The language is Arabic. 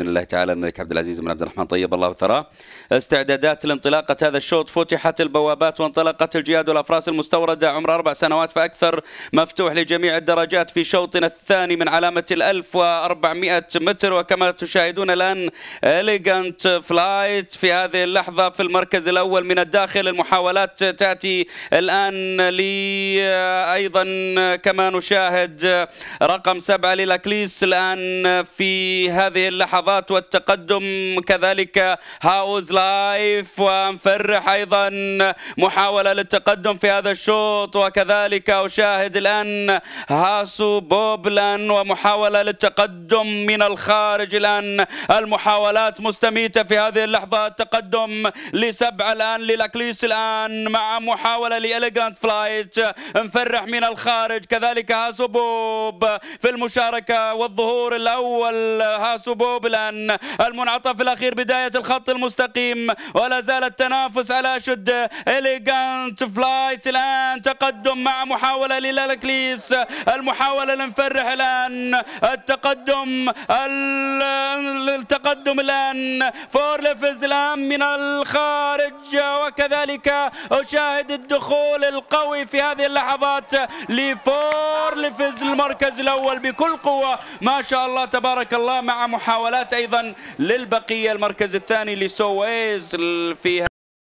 باذن الله تعالى الملك عبد العزيز بن عبد الرحمن طيب الله ثراه استعدادات لانطلاقه هذا الشوط فتحت البوابات وانطلقت الجهاد والافراس المستورده عمر اربع سنوات فاكثر مفتوح لجميع الدرجات في شوطنا الثاني من علامه ال 1400 متر وكما تشاهدون الان اليجنت فلايت في هذه اللحظه في المركز الاول من الداخل المحاولات تاتي الان لي ايضا كما نشاهد رقم سبعه للاكليس الان في هذه اللحظات الانتخابات والتقدم كذلك هاوز لايف ونفرح أيضا محاولة للتقدم في هذا الشوط وكذلك أشاهد الآن هاسو بوبلان ومحاولة للتقدم من الخارج الآن المحاولات مستميتة في هذه اللحظة التقدم لسبعة الآن للاكليس الآن مع محاولة لإليغانت فلايت مفرح من الخارج كذلك هاسو بوب في المشاركة والظهور الأول هاسو بوب الآن المنعطف الأخير بداية الخط المستقيم ولا زال التنافس على شد إليغانت فلايت الآن تقدم مع محاولة للالكليس المحاولة لنفرح الآن التقدم التقدم الآن فور لفز الآن من الخارج وكذلك أشاهد الدخول القوي في هذه اللحظات لفور لفز المركز الأول بكل قوة ما شاء الله تبارك الله مع محاولات تحيات أيضا للبقية المركز الثاني لسويز في